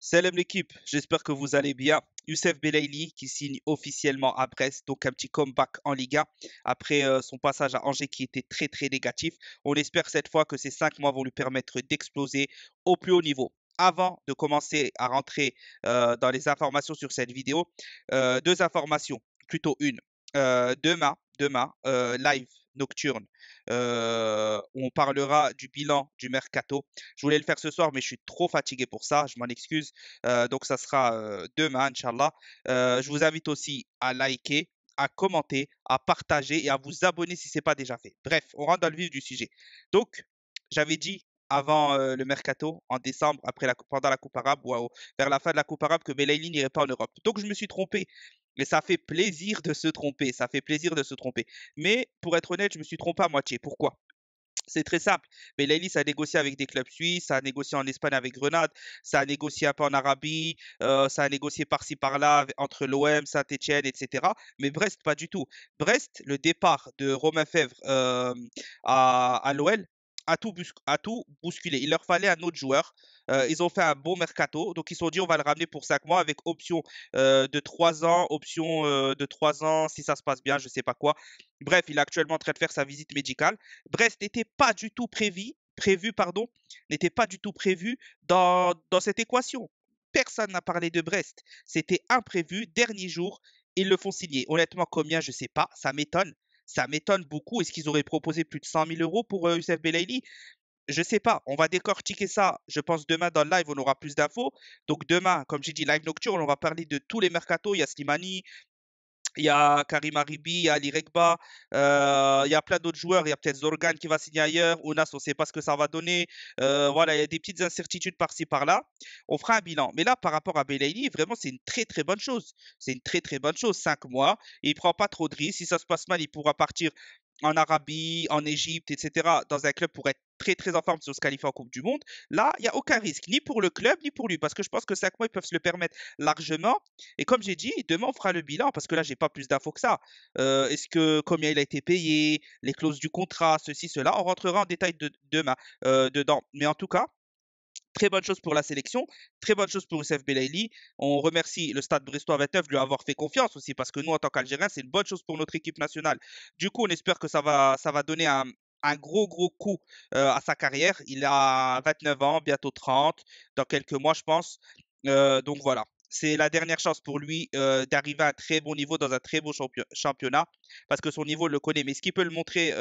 Salam l'équipe, j'espère que vous allez bien. Youssef Belayli qui signe officiellement à Brest, donc un petit comeback en Liga après euh, son passage à Angers qui était très très négatif. On espère cette fois que ces 5 mois vont lui permettre d'exploser au plus haut niveau avant de commencer à rentrer euh, dans les informations sur cette vidéo, euh, deux informations, plutôt une. demain, demain, euh, live nocturne. Euh, on parlera du bilan du mercato. Je voulais le faire ce soir, mais je suis trop fatigué pour ça. Je m'en excuse. Euh, donc, ça sera demain, Inch'Allah. je vous invite aussi à liker, à commenter, à partager et à vous abonner si ce n'est pas déjà fait. Bref, on rentre dans le vif du sujet. Donc, j'avais dit avant le mercato, en décembre, après la, pendant la Coupe arabe, vers la fin de la Coupe arabe, que Belaïli n'irait pas en Europe. Donc, je me suis trompé. Mais ça fait plaisir de se tromper, ça fait plaisir de se tromper. Mais pour être honnête, je me suis trompé à moitié. Pourquoi c'est très simple. Mais ça a négocié avec des clubs suisses, ça a négocié en Espagne avec Grenade, ça a négocié un peu en Arabie, euh, ça a négocié par-ci par-là entre l'OM, Saint-Etienne, etc. Mais Brest, pas du tout. Brest, le départ de Romain Fèvre euh, à, à l'OL, à tout, bousculer. Il leur fallait un autre joueur. Euh, ils ont fait un bon mercato. Donc, ils se sont dit, on va le ramener pour 5 mois avec option euh, de 3 ans, option euh, de 3 ans, si ça se passe bien, je ne sais pas quoi. Bref, il est actuellement en train de faire sa visite médicale. Brest n'était pas du tout prévu, prévu pardon, n'était pas du tout prévu dans, dans cette équation. Personne n'a parlé de Brest. C'était imprévu. Dernier jour, ils le font signer. Honnêtement, combien, je ne sais pas. Ça m'étonne ça m'étonne beaucoup. Est-ce qu'ils auraient proposé plus de 100 000 euros pour euh, Youssef Belayli je sais pas, on va décortiquer ça. Je pense demain dans le live, on aura plus d'infos. Donc demain, comme j'ai dit, live nocturne, on va parler de tous les mercatos. Il y a Slimani, il y a Karim Aribi, il y a Ali euh, il y a plein d'autres joueurs, il y a peut-être Zorgan qui va signer ailleurs, Onas, on ne sait pas ce que ça va donner. Euh, voilà, il y a des petites incertitudes par-ci par-là. On fera un bilan. Mais là, par rapport à Belayli, vraiment, c'est une très très bonne chose. C'est une très très bonne chose. Cinq mois, il ne prend pas trop de risques. Si ça se passe mal, il pourra partir en Arabie, en Égypte, etc., dans un club pour être très très en forme si on se qualifie en Coupe du Monde, là, il n'y a aucun risque, ni pour le club, ni pour lui, parce que je pense que 5 mois, ils peuvent se le permettre largement. Et comme j'ai dit, demain, on fera le bilan, parce que là, j'ai pas plus d'infos que ça. Euh, est-ce que combien il a été payé, les clauses du contrat, ceci, cela, on rentrera en détail demain euh, dedans. Mais en tout cas, Très bonne chose pour la sélection, très bonne chose pour Youssef Belaïli. On remercie le Stade Brestois 29 de lui avoir fait confiance aussi parce que nous, en tant qu'Algériens, c'est une bonne chose pour notre équipe nationale. Du coup, on espère que ça va, ça va donner un, un gros, gros coup à sa carrière. Il a 29 ans, bientôt 30, dans quelques mois, je pense. donc voilà, c'est la dernière chance pour lui d'arriver à un très bon niveau dans un très beau championnat, parce que son niveau, le connaît. Mais ce qu'il peut le montrer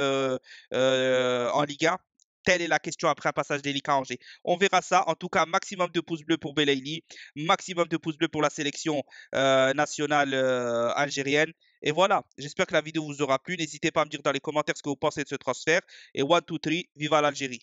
en Liga, Telle est la question après un passage délicat à Angers. On verra ça. En tout cas, maximum de pouces bleus pour Belayli, maximum de pouces bleus pour la sélection nationale algérienne. Et voilà, j'espère que la vidéo vous aura plu. N'hésitez pas à me dire dans les commentaires ce que vous pensez de ce transfert. Et 1, 2, 3, viva l'Algérie